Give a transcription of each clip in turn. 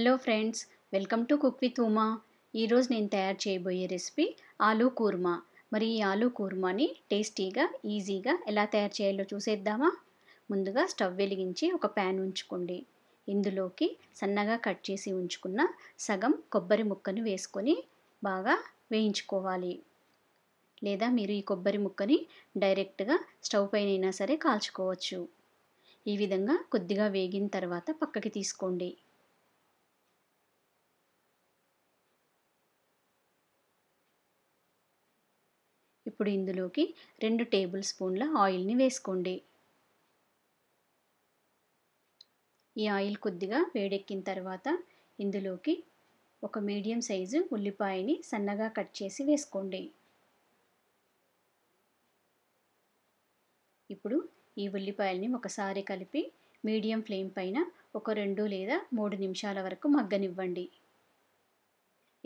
hello friends welcome to cook with Uma ఈరోజు నేను తయారు చేయబోయే రెసిపీ ఆలూ కూర్మా మరి ఈ ఆలూ కూర్మాని టేస్టీగా ఈజీగా ఎలా తయారు చేయాలో చూసేద్దామా ముందుగా స్టవ్ వెలిగించి ఒక ప్యాన్ ఉంచుకోండి ఇందులోకి సన్నగా కట్ చేసి ఉంచుకున్న సగం కొబ్బరి ముక్కను వేసుకొని బాగా వేయించుకోవాలి లేదా మీరు ఈ కొబ్బరి ముక్కని డైరెక్ట్గా స్టవ్ అయినా సరే కాల్చుకోవచ్చు ఈ విధంగా కొద్దిగా వేగిన తర్వాత పక్కకి తీసుకోండి ఇప్పుడు ఇందులోకి రెండు టేబుల్ స్పూన్ల ఆయిల్ని వేసుకోండి ఈ ఆయిల్ కొద్దిగా వేడెక్కిన తర్వాత ఇందులోకి ఒక మీడియం సైజు ఉల్లిపాయని సన్నగా కట్ చేసి వేసుకోండి ఇప్పుడు ఈ ఉల్లిపాయల్ని ఒకసారి కలిపి మీడియం ఫ్లేమ్ పైన ఒక రెండు లేదా మూడు నిమిషాల వరకు మగ్గనివ్వండి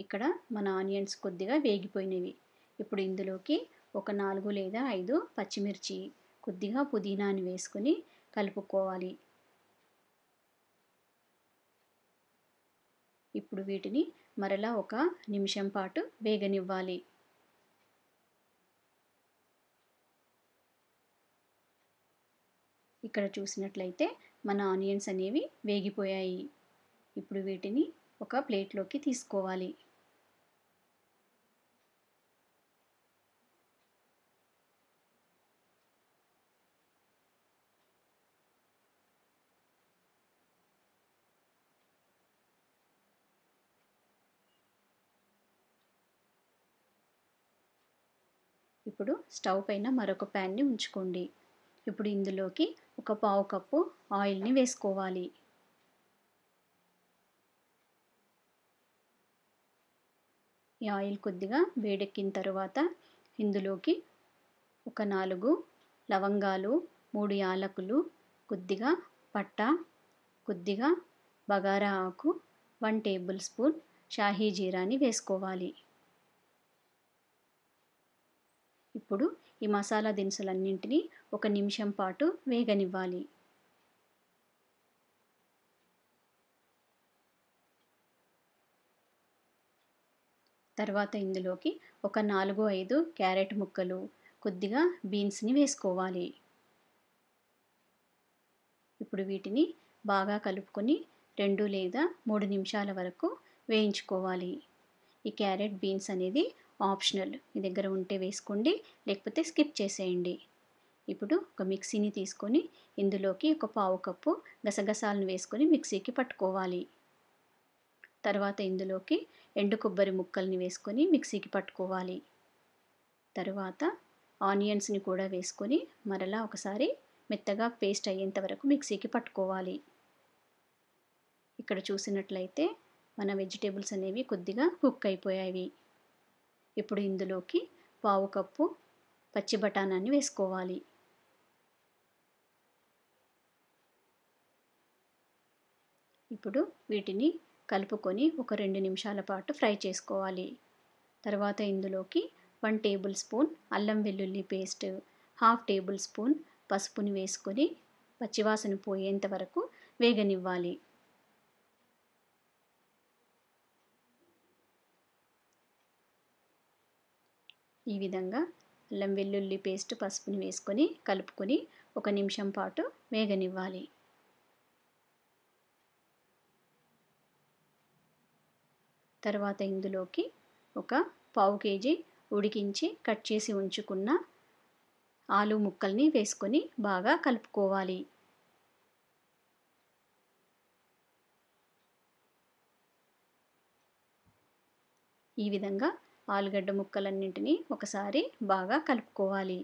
ఇక్కడ మన ఆనియన్స్ కొద్దిగా వేగిపోయినవి ఇప్పుడు ఇందులోకి ఒక నాలుగు లేదా ఐదు పచ్చిమిర్చి కొద్దిగా పుదీనాని వేసుకుని కలుపుకోవాలి ఇప్పుడు వీటిని మరలా ఒక నిమిషం పాటు వేగనివ్వాలి ఇక్కడ చూసినట్లయితే మన ఆనియన్స్ అనేవి వేగిపోయాయి ఇప్పుడు వీటిని ఒక ప్లేట్లోకి తీసుకోవాలి ఇప్పుడు స్టవ్ పైన మరొక ప్యాన్ని ఉంచుకోండి ఇప్పుడు ఇందులోకి ఒక పావు కప్పు ఆయిల్ని వేసుకోవాలి ఈ ఆయిల్ కొద్దిగా వేడెక్కిన తర్వాత ఇందులోకి ఒక నాలుగు లవంగాలు మూడు యాలకులు కొద్దిగా పట్ట కొద్దిగా బగారా ఆకు వన్ టేబుల్ స్పూన్ షాహీ జీరాని వేసుకోవాలి ఇప్పుడు ఈ మసాలా దినుసులన్నింటినీ ఒక నిమిషం పాటు వేగనివ్వాలి తర్వాత ఇందులోకి ఒక నాలుగు ఐదు క్యారెట్ ముక్కలు కొద్దిగా బీన్స్ని వేసుకోవాలి ఇప్పుడు వీటిని బాగా కలుపుకొని రెండు లేదా మూడు నిమిషాల వరకు వేయించుకోవాలి ఈ క్యారెట్ బీన్స్ అనేది ఆప్షనల్ మీ దగ్గర ఉంటే వేసుకోండి లేకపోతే స్కిప్ చేసేయండి ఇప్పుడు ఒక మిక్సీని తీసుకొని ఇందులోకి ఒక పావు కప్పు గసగసాలను వేసుకొని మిక్సీకి పట్టుకోవాలి తర్వాత ఇందులోకి ఎండు కొబ్బరి ముక్కల్ని వేసుకొని మిక్సీకి పట్టుకోవాలి తర్వాత ఆనియన్స్ని కూడా వేసుకొని మరలా ఒకసారి మెత్తగా పేస్ట్ అయ్యేంత వరకు మిక్సీకి పట్టుకోవాలి ఇక్కడ చూసినట్లయితే మన వెజిటేబుల్స్ అనేవి కొద్దిగా కుక్ అయిపోయాయి ఇప్పుడు ఇందులోకి పావు కప్పు పచ్చి బఠానాన్ని వేసుకోవాలి ఇప్పుడు వీటిని కలుపుకొని ఒక రెండు నిమిషాల పాటు ఫ్రై చేసుకోవాలి తర్వాత ఇందులోకి వన్ టేబుల్ స్పూన్ అల్లం వెల్లుల్లి పేస్ట్ హాఫ్ టేబుల్ స్పూన్ పసుపుని వేసుకొని పచ్చివాసన పోయేంత వరకు వేగనివ్వాలి ఈ విధంగా అల్లం వెల్లుల్లి పేస్ట్ పసుపుని వేసుకొని కలుపుకొని ఒక నిమిషం పాటు వేగనివ్వాలి తర్వాత ఇందులోకి ఒక పావు కేజీ ఉడికించి కట్ చేసి ఉంచుకున్న ఆలు ముక్కల్ని వేసుకొని బాగా కలుపుకోవాలి ఈ విధంగా ఆలుగడ్డ ముక్కలన్నింటినీ ఒకసారి బాగా కలుపుకోవాలి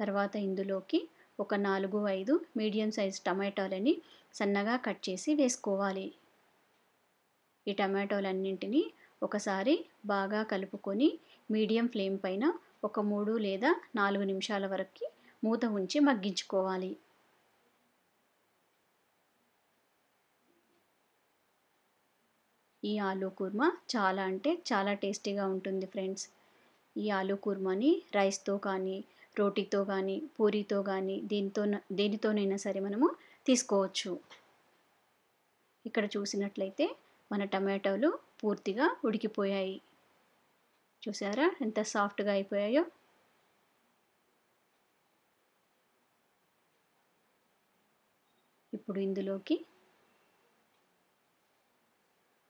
తర్వాత ఇందులోకి ఒక నాలుగు ఐదు మీడియం సైజ్ టమాటాలని సన్నగా కట్ చేసి వేసుకోవాలి ఈ టమాటోలన్నింటినీ ఒకసారి బాగా కలుపుకొని మీడియం ఫ్లేమ్ పైన ఒక మూడు లేదా నాలుగు నిమిషాల వరకు మూత ఉంచి మగ్గించుకోవాలి ఈ ఆలూ కుర్మా చాలా అంటే చాలా టేస్టీగా ఉంటుంది ఫ్రెండ్స్ ఈ ఆలూ కుర్మాని రైస్తో కానీ రోటీతో కానీ పూరీతో కానీ దీనితో దేనితోనైనా సరే మనము తీసుకోవచ్చు ఇక్కడ చూసినట్లయితే మన టమాటోలు పూర్తిగా ఉడికిపోయాయి చూసారా ఎంత సాఫ్ట్గా అయిపోయాయో ఇప్పుడు ఇందులోకి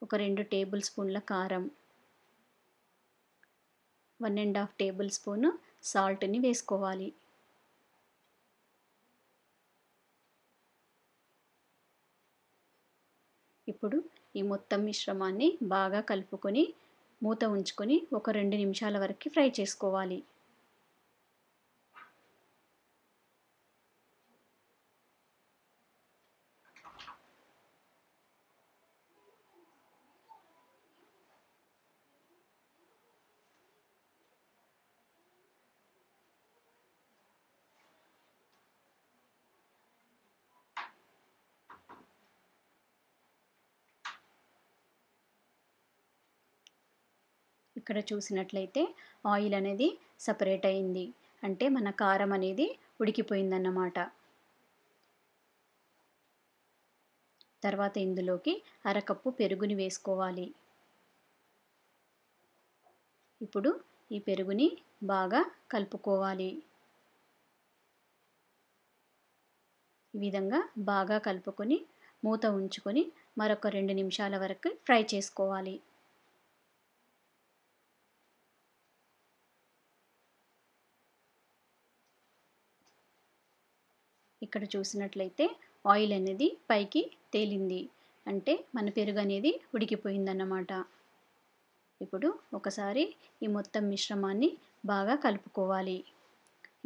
ఒక రెండు టేబుల్ స్పూన్ల కారం one and half tablespoon సాల్ట్ని వేసుకోవాలి ఇప్పుడు ఈ మొత్తం మిశ్రమాన్ని బాగా కలుపుకొని మూత ఉంచుకొని ఒక రెండు నిమిషాల వరకు ఫ్రై చేసుకోవాలి ఇక్కడ చూసినట్లయితే ఆయిల్ అనేది సపరేట్ అయింది అంటే మన కారం అనేది ఉడికిపోయిందన్నమాట తర్వాత ఇందులోకి అరకప్పు పెరుగుని వేసుకోవాలి ఇప్పుడు ఈ పెరుగుని బాగా కలుపుకోవాలి ఈ విధంగా బాగా కలుపుకొని మూత ఉంచుకొని మరొక రెండు నిమిషాల వరకు ఫ్రై చేసుకోవాలి ఇక్కడ చూసినట్లయితే ఆయిల్ అనేది పైకి తేలింది అంటే మన పెరుగు అనేది ఉడికిపోయిందన్నమాట ఇప్పుడు ఒకసారి ఈ మొత్తం మిశ్రమాన్ని బాగా కలుపుకోవాలి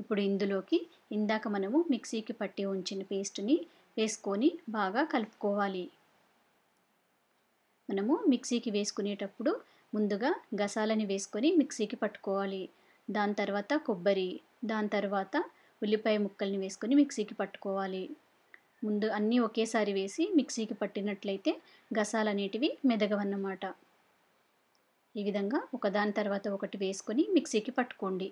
ఇప్పుడు ఇందులోకి ఇందాక మనము మిక్సీకి పట్టి ఉంచిన పేస్ట్ని వేసుకొని బాగా కలుపుకోవాలి మనము మిక్సీకి వేసుకునేటప్పుడు ముందుగా గసాలని వేసుకొని మిక్సీకి పట్టుకోవాలి దాని తర్వాత కొబ్బరి దాని తర్వాత ఉల్లిపాయ ముక్కల్ని వేసుకొని మిక్సీకి పట్టుకోవాలి ముందు అన్నీ ఒకేసారి వేసి మిక్సీకి పట్టినట్లయితే గసాలు అనేటివి మెదగవన్నమాట ఈ విధంగా ఒకదాని తర్వాత ఒకటి వేసుకొని మిక్సీకి పట్టుకోండి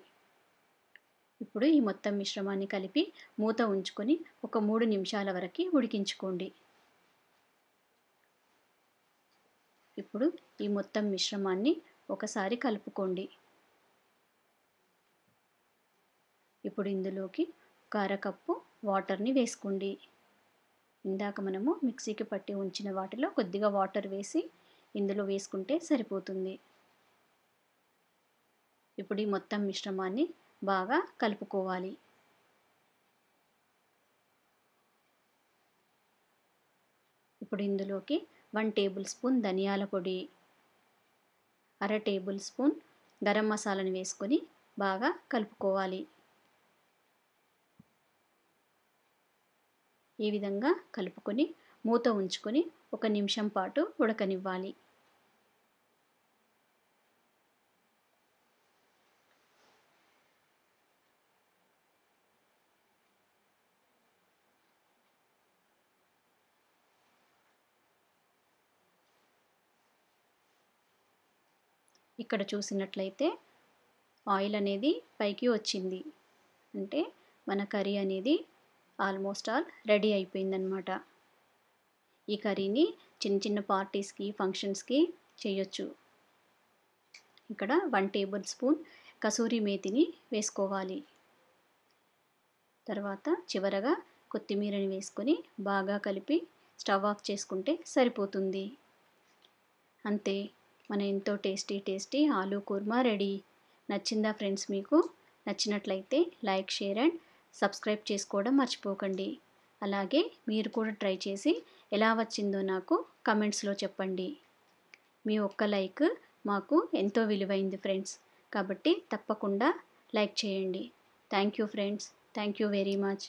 ఇప్పుడు ఈ మొత్తం మిశ్రమాన్ని కలిపి మూత ఉంచుకొని ఒక మూడు నిమిషాల వరకు ఉడికించుకోండి ఇప్పుడు ఈ మొత్తం మిశ్రమాన్ని ఒకసారి కలుపుకోండి ఇప్పుడు ఇందులోకి ఒక అరకప్పు వాటర్ని వేసుకోండి ఇందాక మనము మిక్సీకి పట్టి ఉంచిన వాటిలో కొద్దిగా వాటర్ వేసి ఇందులో వేసుకుంటే సరిపోతుంది ఇప్పుడు ఈ మొత్తం మిశ్రమాన్ని బాగా కలుపుకోవాలి ఇప్పుడు ఇందులోకి వన్ టేబుల్ స్పూన్ ధనియాల పొడి అర టేబుల్ స్పూన్ గరం మసాలాని వేసుకొని బాగా కలుపుకోవాలి ఈ విధంగా కలుపుకొని మూత ఉంచుకొని ఒక నిమిషం పాటు ఉడకనివ్వాలి ఇక్కడ చూసినట్లయితే ఆయిల్ అనేది పైకి వచ్చింది అంటే మన కర్రీ అనేది ఆల్మోస్ట్ ఆల్ రెడీ అయిపోయిందనమాట ఈ కర్రీని చిన్న చిన్న పార్టీస్కి ఫంక్షన్స్కి చేయొచ్చు ఇక్కడ వన్ టేబుల్ స్పూన్ కసూరి మేతిని వేసుకోవాలి తర్వాత చివరగా కొత్తిమీరని వేసుకొని బాగా కలిపి స్టవ్ ఆఫ్ చేసుకుంటే సరిపోతుంది అంతే మన ఎంతో టేస్టీ టేస్టీ ఆలూ కూర్మా రెడీ నచ్చిందా ఫ్రెండ్స్ మీకు నచ్చినట్లయితే లైక్ షేర్ అండ్ సబ్స్క్రైబ్ చేసుకోవడం మర్చిపోకండి అలాగే మీరు కూడా ట్రై చేసి ఎలా వచ్చిందో నాకు కమెంట్స్లో చెప్పండి మీ ఒక్క లైక్ మాకు ఎంతో విలువైంది ఫ్రెండ్స్ కాబట్టి తప్పకుండా లైక్ చేయండి thank you friends thank you very much